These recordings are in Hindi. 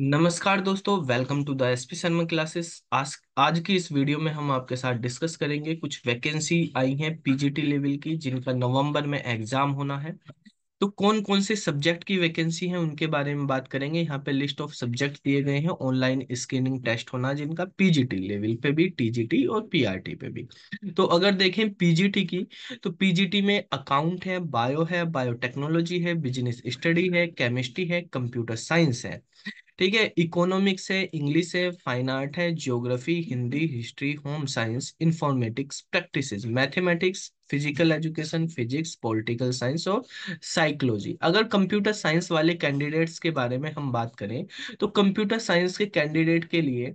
नमस्कार दोस्तों welcome to the S P Sharma classes आज आज की इस वीडियो में हम आपके साथ डिस्कस करेंगे कुछ वैकेंसी आई हैं पीजीटी लेवल की जिनका नवंबर में एग्जाम होना है तो कौन कौन से सब्जेक्ट की वैकेंसी है उनके बारे में बात करेंगे यहाँ पे लिस्ट ऑफ सब्जेक्ट दिए गए हैं ऑनलाइन स्क्रीनिंग टेस्ट होना जिनका पीजीटी लेवल पे भी टीजीटी और पीआरटी पे भी तो अगर देखें पीजीटी की तो पीजीटी में अकाउंट है बायो है बायोटेक्नोलॉजी है बिजनेस स्टडी है केमिस्ट्री है कंप्यूटर साइंस है ठीक है इकोनॉमिक्स है इंग्लिश है फाइन आर्ट है geography Hindi history home science informatics practice mathematics physical education physics political science और साइकोलॉजी अगर कंप्यूटर साइंस वाले कैंडिडेट्स के बारे में हम बात करें तो कंप्यूटर साइंस के कैंडिडेट के लिए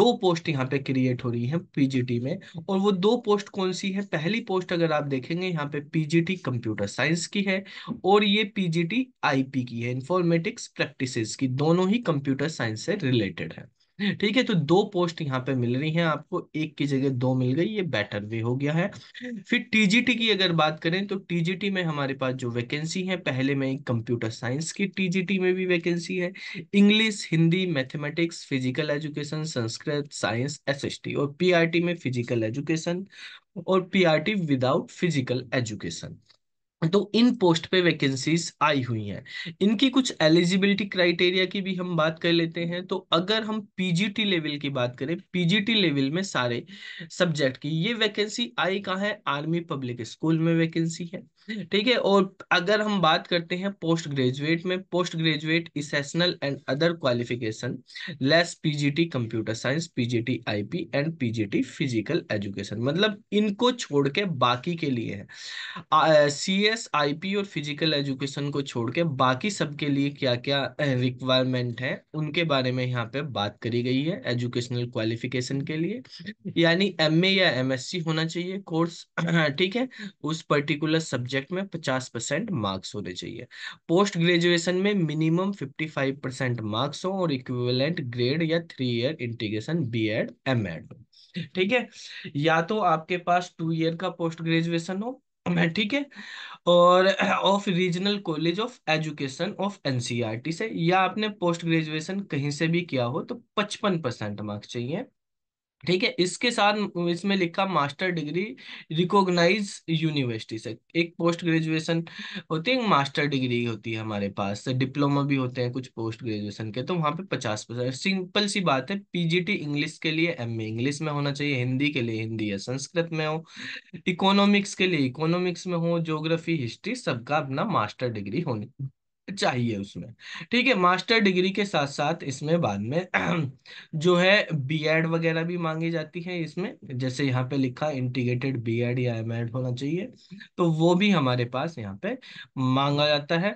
दो पोस्ट यहाँ पे क्रिएट हो रही है पीजीटी में और वो दो पोस्ट कौन सी है पहली पोस्ट अगर आप देखेंगे यहाँ पे पीजीटी कंप्यूटर साइंस की है और ये पीजीटी आईपी की है इंफॉर्मेटिक्स प्रैक्टिस की दोनों ही कंप्यूटर साइंस से रिलेटेड है ठीक है तो दो पोस्ट यहाँ पे मिल रही हैं आपको एक की जगह दो मिल गई ये बेटर वे हो गया है फिर टीजीटी की अगर बात करें तो टीजीटी में हमारे पास जो वैकेंसी है पहले में कंप्यूटर साइंस की टीजीटी में भी वैकेंसी है English Hindi mathematics physical education Sanskrit science S और पी में फिजिकल एजुकेशन और टी विदाउट फिजिकल एजुकेशन तो इन पोस्ट पे वैकेंसीज आई हुई हैं इनकी कुछ एलिजिबिलिटी क्राइटेरिया की भी हम बात कर लेते हैं तो अगर हम पीजीटी लेवल की बात करें पीजीटी लेवल में सारे सब्जेक्ट की ये वैकेंसी आई कहाँ है आर्मी पब्लिक स्कूल में वैकेंसी है ठीक है और अगर हम बात करते हैं पोस्ट ग्रेजुएट में post graduate essential and other qualification less PGT computer science PGT IP and PGT physical education मतलब इनको छोड़ के बाकी के लिए है सी एस आई पी और फिजिकल एजुकेशन को छोड़ के बाकी सबके लिए क्या क्या रिक्वायरमेंट है उनके बारे में यहाँ पे बात करी गई है एजुकेशनल क्वालिफिकेशन के लिए यानी एम या एम होना चाहिए कोर्स ठीक है उस पर्टिकुलर सब्जेक्ट सब्जेक्ट में पचास परसेंट मार्क्स होने चाहिए पोस्ट ग्रेजुएशन में minimum fifty five percent marks हो और इक्विवेलेंट ग्रेड या three year integration B Ed M Ed ठीक है या तो आपके पास टू ईयर का पोस्ट ग्रेजुएशन हो ठीक है और of regional college of education of NCERT से या आपने पोस्ट ग्रेजुएशन कहीं से भी किया हो तो पचपन परसेंट मार्क्स चाहिए ठीक है इसके साथ इसमें लिखा मास्टर डिग्री रिकॉग्नाइज यूनिवर्सिटी से एक पोस्ट ग्रेजुएशन होती है मास्टर डिग्री होती है हमारे पास डिप्लोमा भी होते हैं कुछ पोस्ट ग्रेजुएशन के तो वहाँ पे पचास परसेंट सिंपल सी बात है पीजीटी इंग्लिश के लिए एमए इंग्लिश में होना चाहिए हिंदी के लिए हिंदी या संस्कृत में हो इकोनॉमिक्स के लिए इकोनॉमिक्स में हो जोग्राफी हिस्ट्री सबका अपना मास्टर डिग्री होनी चाहिए उसमें ठीक है मास्टर डिग्री के साथ साथ इसमें बाद में जो है बीएड वगैरह भी मांगी जाती है इसमें जैसे यहाँ पे लिखा इंटीग्रेटेड बीएड या एमएड होना चाहिए तो वो भी हमारे पास यहाँ पे मांगा जाता है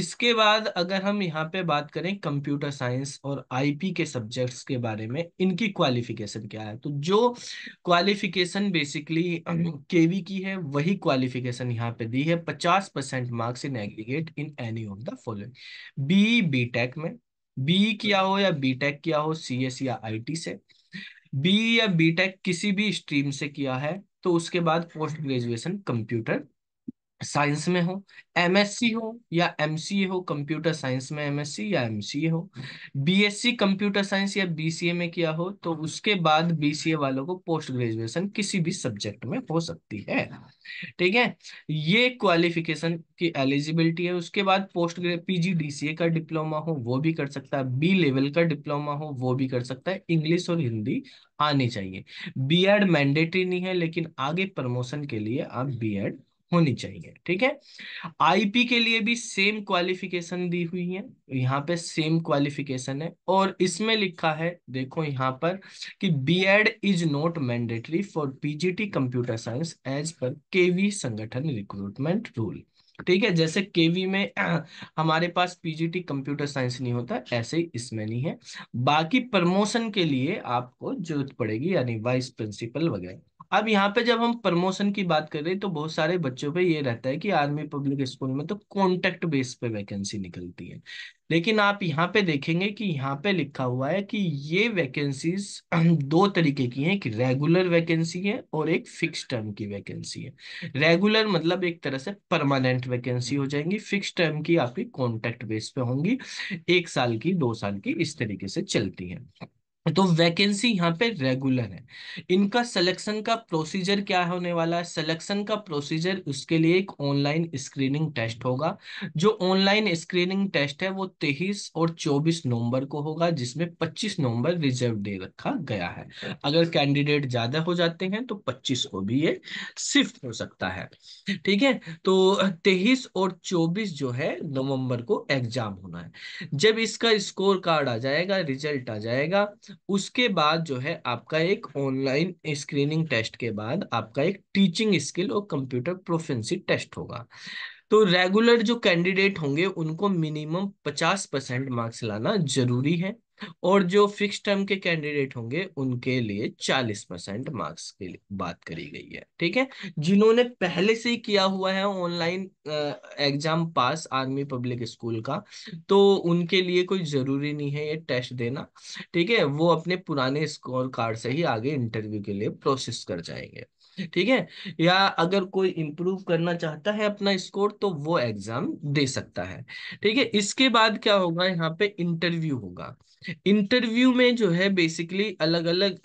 इसके बाद अगर हम यहाँ पे बात करें कंप्यूटर साइंस और आईपी के सब्जेक्ट्स के बारे में इनकी क्वालिफिकेशन क्या है तो जो क्वालिफिकेशन बेसिकली के की है वही क्वालिफिकेशन यहाँ पे दी है पचास percent marks in aggregate in any of the following B B Tech में बी किया हो या बी टेक किया हो सी एस या आई टी से बी या बी टेक किसी भी स्ट्रीम से किया है तो उसके बाद पोस्ट ग्रेजुएशन कंप्यूटर साइंस में हो एमएससी हो या एमसीए हो कंप्यूटर साइंस में एमएससी या एमसीए हो बीएससी कंप्यूटर साइंस या बीसीए में किया हो तो उसके बाद बीसीए वालों को पोस्ट ग्रेजुएशन किसी भी सब्जेक्ट में हो सकती है ठीक है ये क्वालिफिकेशन की एलिजिबिलिटी है उसके बाद पोस्ट पीजीडीसीए का डिप्लोमा हो वो भी कर सकता है बी लेवल का डिप्लोमा हो वो भी कर सकता है इंग्लिश और हिंदी आनी चाहिए बीएड मैंडेटरी नहीं है लेकिन आगे प्रमोशन के लिए आप बीएड होनी चाहिए ठीक है आईपी के लिए भी सेम क्वालिफिकेशन दी हुई है यहाँ पे सेम क्वालिफिकेशन है और इसमें लिखा है देखो यहाँ पर कि BEd is not mandatory for PGT computer science as per KV संगठन रिक्रूटमेंट रूल ठीक है जैसे केवी में हमारे पास पीजीटी कंप्यूटर साइंस नहीं होता ऐसे ही इसमें नहीं है बाकी प्रमोशन के लिए आपको जरूरत पड़ेगी यानी वाइस प्रिंसिपल वगैरह अब यहाँ पे जब हम प्रमोशन की बात कर रहे हैं तो बहुत सारे बच्चों पे ये रहता है कि आर्मी पब्लिक स्कूल में तो कॉन्टेक्ट बेस पे वैकेंसी निकलती है लेकिन आप यहाँ पे देखेंगे कि यहाँ पे लिखा हुआ है कि ये वैकेंसीज दो तरीके की हैं एक रेगुलर वैकेंसी है और एक फिक्स टर्म की वैकेंसी है रेगुलर मतलब एक तरह से परमानेंट वैकेंसी हो जाएंगी फिक्स टर्म की आपकी कॉन्टेक्ट बेस पे होंगी एक साल की दो साल की इस तरीके से चलती है तो वैकेंसी यहाँ पे रेगुलर है इनका सिलेक्शन का प्रोसीजर क्या होने वाला है सिलेक्शन का प्रोसीजर उसके लिए एक ऑनलाइन स्क्रीनिंग टेस्ट होगा जो ऑनलाइन स्क्रीनिंग टेस्ट है वो तेईस और चौबीस नवंबर को होगा जिसमें पच्चीस नवंबर रिजर्व डे रखा गया है अगर अच्छा। कैंडिडेट ज्यादा हो जाते हैं तो पच्चीस को भी ये शिफ्ट हो सकता है ठीक है तो तेईस और चौबीस जो है नवम्बर को एग्जाम होना है जब इसका स्कोर कार्ड आ जाएगा रिजल्ट आ जाएगा उसके बाद जो है आपका एक ऑनलाइन स्क्रीनिंग टेस्ट के बाद आपका एक टीचिंग स्किल और कंप्यूटर प्रोफेंसी टेस्ट होगा तो रेगुलर जो कैंडिडेट होंगे उनको मिनिमम पचास परसेंट मार्क्स लाना जरूरी है और जो फिक्स टर्म के कैंडिडेट होंगे उनके लिए चालीस परसेंट मार्क्स के लिए बात करी गई है ठीक है जिन्होंने पहले से ही किया हुआ है online exam pass army public school का तो उनके लिए कोई जरूरी नहीं है ये टेस्ट देना ठीक है वो अपने पुराने स्कोर कार्ड से ही आगे इंटरव्यू के लिए प्रोसेस कर जाएंगे ठीक है या अगर कोई इंप्रूव करना चाहता है अपना स्कोर तो वो एग्जाम दे सकता है ठीक है इसके बाद क्या होगा यहाँ पे इंटरव्यू होगा इंटरव्यू में जो है बेसिकली अलग अलग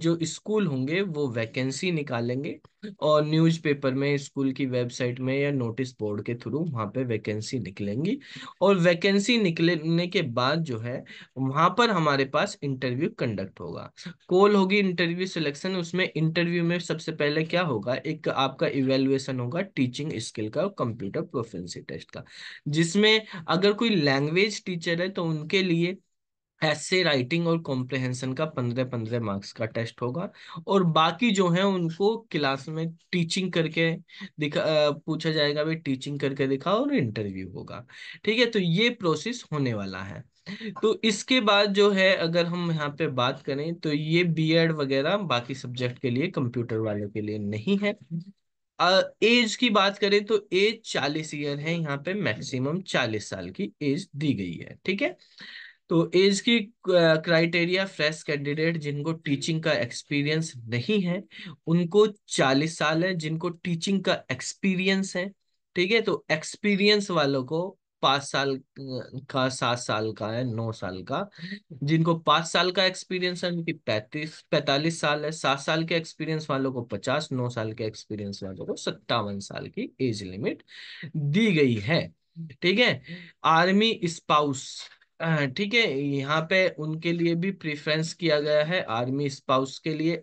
जो स्कूल होंगे वो वैकेंसी निकालेंगे और न्यूज़पेपर में स्कूल की वेबसाइट में या नोटिस बोर्ड के थ्रू वहाँ पे वैकेंसी निकलेंगी और वैकेंसी निकलने के बाद जो है वहाँ पर हमारे पास इंटरव्यू कंडक्ट होगा कॉल होगी इंटरव्यू सिलेक्शन उसमें इंटरव्यू में सबसे पहले क्या होगा एक आपका इवेल्युएसन होगा टीचिंग स्किल का कंप्यूटर प्रोफेंसी टेस्ट का जिसमें अगर कोई लैंग्वेज टीचर है तो उनके लिए ऐसे राइटिंग और कॉम्प्रिहेंशन का पंद्रह पंद्रह मार्क्स का टेस्ट होगा और बाकी जो है उनको क्लास में टीचिंग करके दिखा पूछा जाएगा भाई टीचिंग करके दिखाओ और इंटरव्यू होगा ठीक है तो ये प्रोसेस होने वाला है तो इसके बाद जो है अगर हम यहाँ पे बात करें तो ये बीएड वगैरह बाकी सब्जेक्ट के लिए कंप्यूटर वालों के लिए नहीं है एज की बात करें तो एज चालीस ईयर है यहाँ पे मैक्सिमम चालीस साल की एज दी गई है ठीक है तो एज की क्राइटेरिया फ्रेश कैंडिडेट जिनको टीचिंग का एक्सपीरियंस नहीं है उनको चालीस साल है जिनको टीचिंग का एक्सपीरियंस है ठीक है तो एक्सपीरियंस वालों को पांच साल का सात साल का है नौ साल का जिनको पांच साल का एक्सपीरियंस है उनकी पैंतीस पैंतालीस साल है सात साल के एक्सपीरियंस वालों को पचास नौ साल के एक्सपीरियंस वालों को सत्तावन साल की एज लिमिट दी गई है ठीक है आर्मी स्पाउस ठीक है यहाँ पे उनके लिए भी प्रिफ्रेंस किया गया है आर्मी स्पाउस के लिए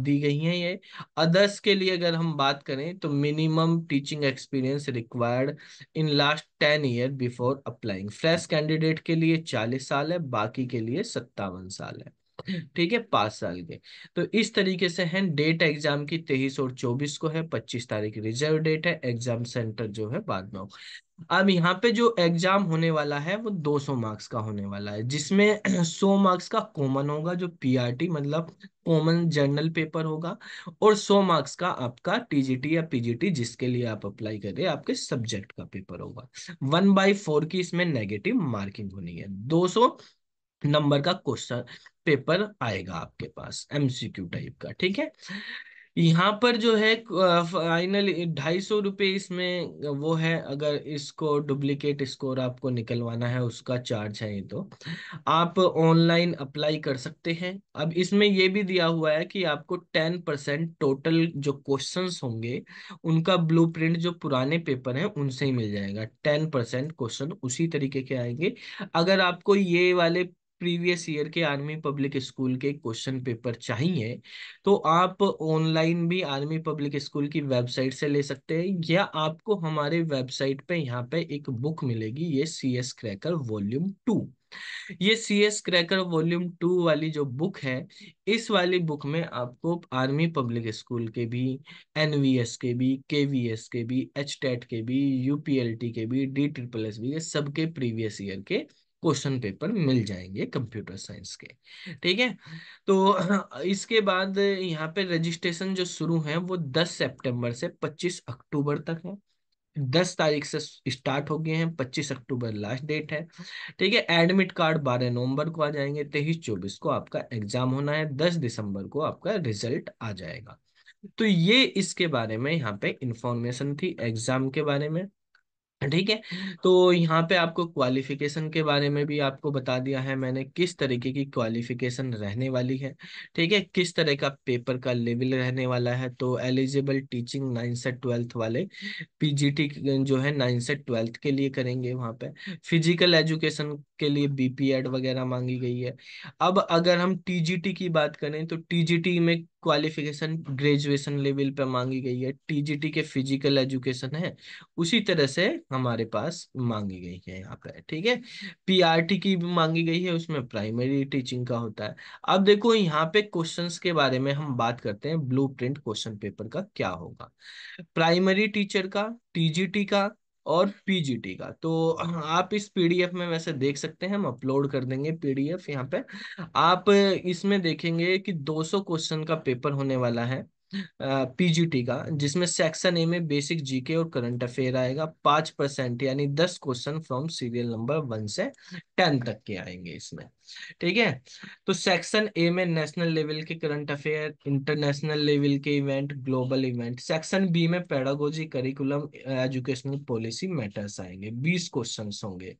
दी गई है ये अदर्स के लिए अगर हम बात करें तो minimum teaching experience required in last ten year before applying fresh candidate के लिए चालीस साल है बाकी के लिए सत्तावन साल है ठीक है पांच साल के तो इस तरीके से है डेट एग्जाम की तेईस और चौबीस को है पच्चीस तारीख रिजर्व डेट है एग्जाम सेंटर जो है बाद में अब यहाँ पे जो एग्जाम होने वाला है वो 200 मार्क्स का होने वाला है जिसमें 100 मार्क्स का कॉमन होगा जो पीआरटी e मतलब कॉमन जर्नल पेपर होगा और 100 मार्क्स का आपका टीजीटी या पीजीटी जिसके लिए आप अप्लाई कर रहे हैं आपके सब्जेक्ट का पेपर होगा वन बाई फोर की इसमें नेगेटिव मार्किंग होनी है 200 नंबर का क्वेश्चन पेपर आएगा आपके पास एमसीक्यू टाइप का ठीक है यहाँ पर जो है फाइनली ढाई सौ रुपये इसमें वो है अगर इसको डुप्लीकेट स्कोर आपको निकलवाना है उसका चार्ज है ये तो आप ऑनलाइन अप्लाई कर सकते हैं अब इसमें ये भी दिया हुआ है कि आपको टेन परसेंट टोटल जो क्वेश्चंस होंगे उनका ब्लूप्रिंट जो पुराने पेपर हैं उनसे ही मिल जाएगा टेन परसेंट क्वेश्चन उसी तरीके के आएंगे अगर आपको ये वाले प्रीवियस ईयर के आर्मी पब्लिक स्कूल के क्वेश्चन पेपर चाहिए तो आप ऑनलाइन भी आर्मी पब्लिक स्कूल की वेबसाइट से ले सकते हैं या आपको हमारे वेबसाइट पे यहाँ पे एक बुक मिलेगी ये C S cracker volume two ये C S cracker volume two वाली जो बुक है इस वाली बुक में आपको आर्मी पब्लिक स्कूल के भी एन वी एस के भी के वी एस के भी एच टेट के भी यू पी एल टी के भी डी ट्रिपल एस भी सबके प्रीवियस ईयर के, सब के क्वेश्चन पेपर मिल जाएंगे कंप्यूटर साइंस के ठीक है तो इसके बाद यहाँ पे रजिस्ट्रेशन जो शुरू है वो 10 सितंबर से 25 अक्टूबर तक है दस तारीख से स्टार्ट हो गए हैं पच्चीस अक्टूबर लास्ट डेट है ठीक है एडमिट कार्ड बारह नवंबर को आ जाएंगे तेईस चौबीस को आपका एग्जाम होना है दस दिसंबर को आपका रिजल्ट आ जाएगा तो ये इसके बारे में यहाँ पे इंफॉर्मेशन थी एग्जाम के बारे में ठीक है तो यहाँ पे आपको क्वालिफिकेशन के बारे में भी आपको बता दिया है मैंने किस तरीके की क्वालिफिकेशन रहने वाली है ठीक है किस तरह का पेपर का लेवल रहने वाला है तो एलिजिबल टीचिंग नाइन से ट्वेल्थ वाले पीजीटी जो है नाइन से ट्वेल्थ के लिए करेंगे वहाँ पे फिजिकल एजुकेशन के लिए बीपीएड वगैरह मांगी गई है अब अगर हम टीजीटी की बात करें तो टीजीटी में क्वालिफिकेशन ग्रेजुएशन लेवल पे मांगी गई है टीजीटी के फिजिकल एजुकेशन है उसी तरह से हमारे पास मांगी गई है यहाँ पे ठीक है पीआरटी की भी मांगी गई है उसमें प्राइमरी टीचिंग का होता है अब देखो यहाँ पे क्वेश्चंस के बारे में हम बात करते हैं ब्लू प्रिंट क्वेश्चन पेपर का क्या होगा प्राइमरी टीचर का टीजीटी का और पीजीटी का तो हाँ। आप इस पीडीएफ में वैसे देख सकते हैं हम अपलोड कर देंगे पीडीएफ यहाँ पे आप इसमें देखेंगे कि 200 क्वेश्चन का पेपर होने वाला है पीजीटी का जिसमें सेक्शन ए में बेसिक जीके और करंट अफेयर आएगा पांच परसेंट यानी दस question from serial number one से टेन तक के आएंगे इसमें ठीक है तो सेक्शन ए में नेशनल लेवल के करंट अफेयर इंटरनेशनल लेवल के event global event section B में pedagogy curriculum educational policy matters आएंगे बीस क्वेश्चन होंगे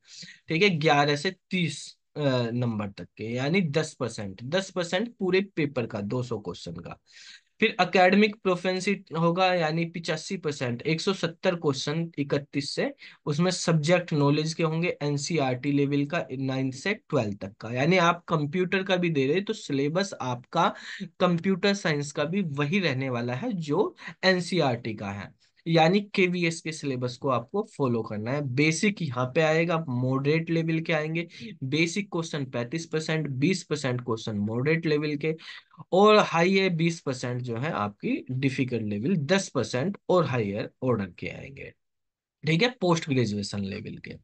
ठीक है ग्यारह से तीस नंबर तक के यानी दस परसेंट दस परसेंट पूरे पेपर का दो सौ क्वेश्चन का फिर अकेडमिक प्रोफेंसी होगा यानी पिचासी परसेंट एक सौ सत्तर क्वेश्चन इकतीस से उसमें सब्जेक्ट नॉलेज के होंगे एनसीईआरटी लेवल e का नाइन्थ से ट्वेल्थ तक का यानी आप कंप्यूटर का भी दे रहे तो सिलेबस आपका कंप्यूटर साइंस का भी वही रहने वाला है जो एनसीईआरटी e का है यानी केवीएस के सिलेबस को आपको फॉलो करना है बेसिक यहाँ पे आएगा मॉडरेट लेवल के आएंगे बेसिक क्वेश्चन पैंतीस परसेंट बीस परसेंट क्वेश्चन मॉडरेट लेवल के और हाई बीस परसेंट जो है आपकी डिफिकल्ट लेवल दस परसेंट और हायर ऑर्डर के आएंगे ठीक है पोस्ट ग्रेजुएशन लेवल के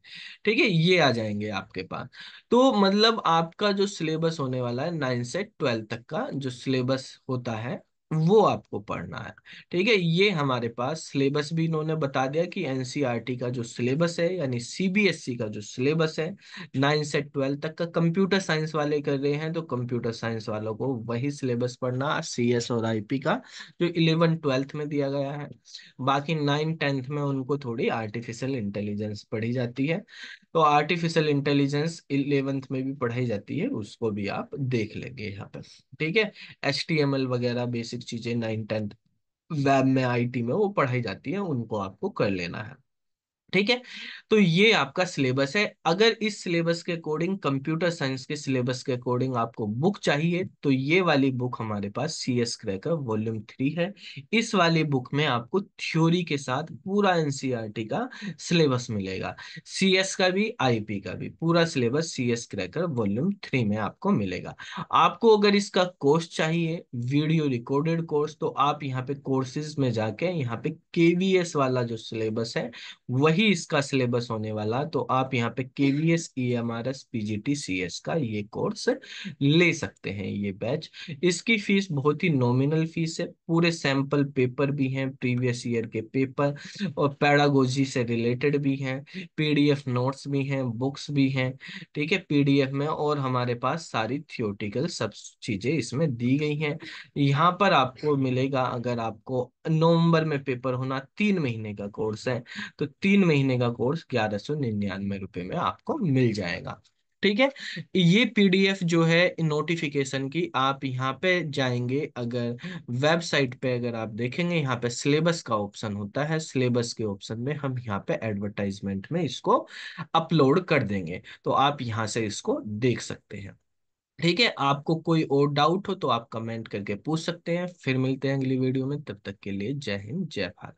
ठीक है ये आ जाएंगे आपके पास तो मतलब आपका जो सिलेबस होने वाला है नाइन से ट्वेल्थ तक का जो सिलेबस होता है वो आपको पढ़ना है ठीक है ये हमारे पास सिलेबस भी इन्होंने बता दिया कि एनसीईआरटी e का जो सिलेबस है यानी सीबीएसई e का जो सिलेबस है नाइन से ट्वेल्थ तक का कंप्यूटर साइंस वाले कर रहे हैं तो कंप्यूटर साइंस वालों को वही सिलेबस पढ़ना सीएस और आईपी का जो इलेवन ट्वेल्थ में दिया गया है बाकी नाइन टेंथ में उनको थोड़ी आर्टिफिशियल इंटेलिजेंस पढ़ी जाती है तो आर्टिफिशियल इंटेलिजेंस इलेवेंथ में भी पढ़ाई जाती है उसको भी आप देख लेंगे यहाँ पर ठीक है एच वगैरह बेसिक चीजें नाइन टेंथ वेब में आईटी में वो पढ़ाई जाती है उनको आपको कर लेना है ठीक है तो ये आपका सिलेबस है अगर इस सिलेबस के अकॉर्डिंग कंप्यूटर साइंस के सिलेबस के अकॉर्डिंग आपको बुक चाहिए तो ये वाली बुक हमारे पास C S cracker volume three है इस वाली बुक में आपको थ्योरी के साथ पूरा एनसीईआरटी e का सिलेबस मिलेगा सी एस का भी आईपी का भी पूरा syllabus C S cracker volume three में आपको मिलेगा आपको अगर इसका कोर्स चाहिए वीडियो रिकॉर्डेड कोर्स तो आप यहाँ पे कोर्सेज में जाके यहाँ पे केवीएस वाला जो सिलेबस है वही ही इसका सिलेबस होने वाला तो आप यहाँ पे KVS E M R S PGT C S का ये कोर्स ले सकते हैं ये बैच इसकी फीस बहुत ही नॉमिनल फीस है पूरे सैंपल पेपर भी हैं प्रीवियस ईयर के पेपर और पैडागोजी से रिलेटेड भी हैं पीडीएफ नोट्स भी हैं बुक्स भी हैं ठीक है पीडीएफ में और हमारे पास सारी थियोटिकल सब चीजें इसमें दी गई हैं यहाँ पर आपको मिलेगा अगर आपको नवंबर में पेपर होना तीन महीने का कोर्स है तो तीन महीने का कोर्स ग्यारह सौ निन्यानवे रुपए में आपको मिल जाएगा ठीक है ये पीडीएफ जो है नोटिफिकेशन की आप यहाँ पे जाएंगे अगर वेबसाइट पे अगर आप देखेंगे यहाँ पे सिलेबस का ऑप्शन होता है सिलेबस के ऑप्शन में हम यहाँ पे एडवर्टाइजमेंट में इसको अपलोड कर देंगे तो आप यहाँ से इसको देख सकते हैं ठीक है आपको कोई और डाउट हो तो आप कमेंट करके पूछ सकते हैं फिर मिलते हैं अगली वीडियो में तब तक के लिए जय हिंद जय भारत